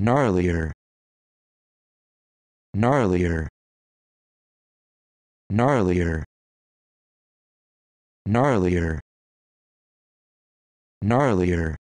gnarlier gnarlier gnarlier gnarlier gnarlier